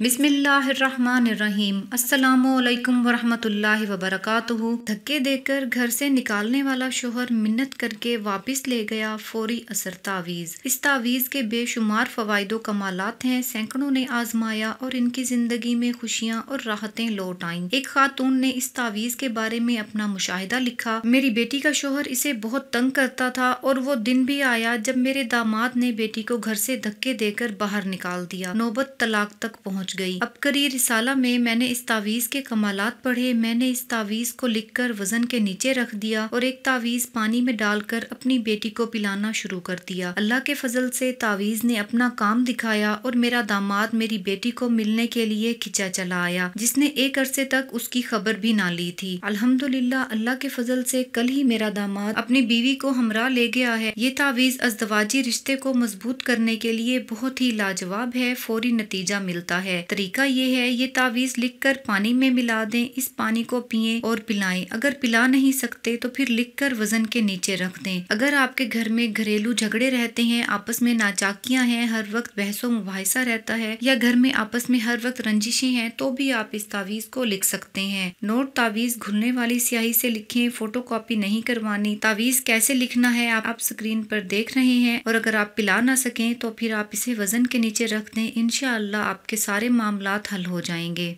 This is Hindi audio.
बिसमीम् अल्लाम वरहमतुल्लाहि वबरकातुहु धक्के देकर घर से निकालने वाला शोहर मिन्नत करके वापस ले गया फौरी असर तावीज़ इस तावीज़ के बेशुमार फ़वाद कमालत हैं सैकड़ों ने आजमाया और इनकी ज़िंदगी में खुशियाँ और राहतें लौट आईं एक खातून ने इस तावीज़ के बारे में अपना मुशाहिदा लिखा मेरी बेटी का शोहर इसे बहुत तंग करता था और वो दिन भी आया जब मेरे दामाद ने बेटी को घर से धक्के देकर बाहर निकाल दिया नौबत तलाक तक पहुँच पहुंच गई अब करी रिसाला में मैंने इस तावीज़ के कमालात पढ़े मैंने इस तावीज़ को लिखकर वजन के नीचे रख दिया और एक तावीज़ पानी में डालकर अपनी बेटी को पिलाना शुरू कर दिया अल्लाह के फजल से तावीज़ ने अपना काम दिखाया और मेरा दामाद मेरी बेटी को मिलने के लिए खिंचा चला आया जिसने एक अरसे तक उसकी खबर भी ना ली थी अल्हम्दुलिल्लाह अल्लाह के फजल से कल ही मेरा दामाद अपनी बीवी को हमरा ले गया है ये तावीज़ अजदवाजी रिश्ते को मजबूत करने के लिए बहुत ही लाजवाब है फौरी नतीजा मिलता है है तरीका ये है ये तावीज़ लिख कर पानी में मिला दें इस पानी को पिए और पिलाएं अगर पिला नहीं सकते तो फिर लिख कर वजन के नीचे रख दें अगर आपके घर में घरेलू झगड़े रहते हैं आपस में नाचाकियां हैं हर वक्त बहसो मुबासा रहता है या घर में आपस में हर वक्त रंजिशें हैं तो भी आप इस तावीज़ को लिख सकते हैं नोट तावीज़ घुलने वाली स्याही से लिखें फोटो नहीं करवानी तावीज़ कैसे लिखना है आप, आप स्क्रीन पर देख रहे हैं और अगर आप पिला ना सकें तो फिर आप इसे वजन के नीचे रख दें इनशाला आपके सारे सारे मामला हल हो जाएंगे